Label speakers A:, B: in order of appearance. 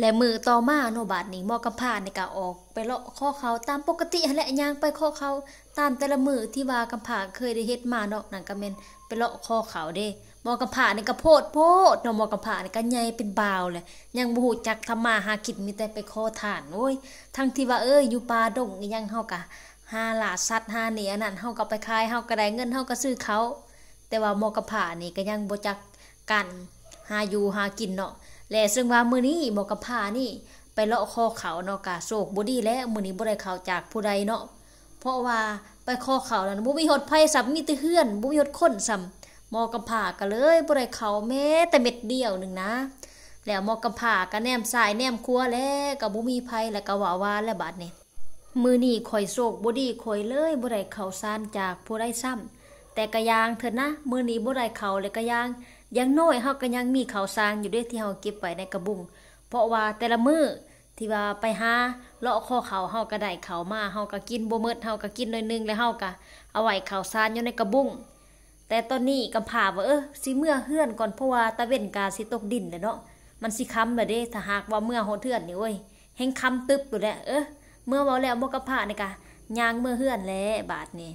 A: และมือต่อมาโนบาดนี่มอกระพานในกะออกไปเลาะข้อเขาตามปกติและยางไปข้อเขา ตามแต่ละมือที่ว่ากระพาาเคยได้เฮ็ดมาเนาะนั่นก็เม็นไปเลาะข้อเขาเด้มอกระพาาในกะโพดโพดเนาะมอกระพาาในกะใหญ่เป็นบาวเลยยังบ่ฮู้จักทำมาหากินมีแต่ไปข้อฐานโอ้ย ทั้งที่ว่าเอ้ยอยู่ป่าดงยังเฮากะหาหลาสัตว์หาเนียนั่นเฮาก็ไปขายเฮาก็ได้เงินเฮาก็ซื้อเขาแต่ว่ามอกระพานี่ก็ยังบ่จักกันหาอยู่หากินเนาะ และซึ่งว่ามือนี้หมอกับพานี่ไปเลาะคอเขาเนาะกะโศกบอดี้และมือนี้บ่ได้เขาจากผู้ใดเนาะ เพราะว่าไปคอเขานั้นบ่มีหดไพ่สับมีตะเฮือนบ่มีหดข้นสัมหมอกระผาก็เลยบ่ได้เขาแม้แต่เม็ดเดียวหนึ่งนะ แล้วหมอกระผาก็แนมสายแนมครัวแล้วก็บ่มีไพ่แล้วก็ว่าว่าแล้วบาดนี้มือนี้ข่อยโศกบ่ดีข่อยเลยบ่ได้เขาซานจากผู้ใดซ้ำแต่กระยางเถิดนะมือนี้บ่ได้เขาเลยกระยาง ยังน้อยเฮาก็ยังมีเขาสร้างอยู่ด้วยที่เฮาเก็บไว้ในกระบุง เพราะว่าแต่ละมือที่ว่าไปหาเลาะข้อเขาเฮาก็ได้เขามาเฮาก็กินบ่มืดเฮาก็กินหน่อยนึงแล้วเฮาก็เอาไว้เขาซางอยู่ในกระบุงแต่ตอนนี้กำผาว่าเออสิเมื่อเฮือนก่อนเพราะว่าตะเวนกาสิตกดินแล้วเนาะมันสิค้ำแบบนเด้ถ้าหากว่าเมื่อโหเทือนนี่เว้ยแห่งค้ำตึบอยู่แล้ว เออเมื่อเว้าแล้วบ่กำผานี่กะยางเมื่อเฮือนแล้วบาดนี้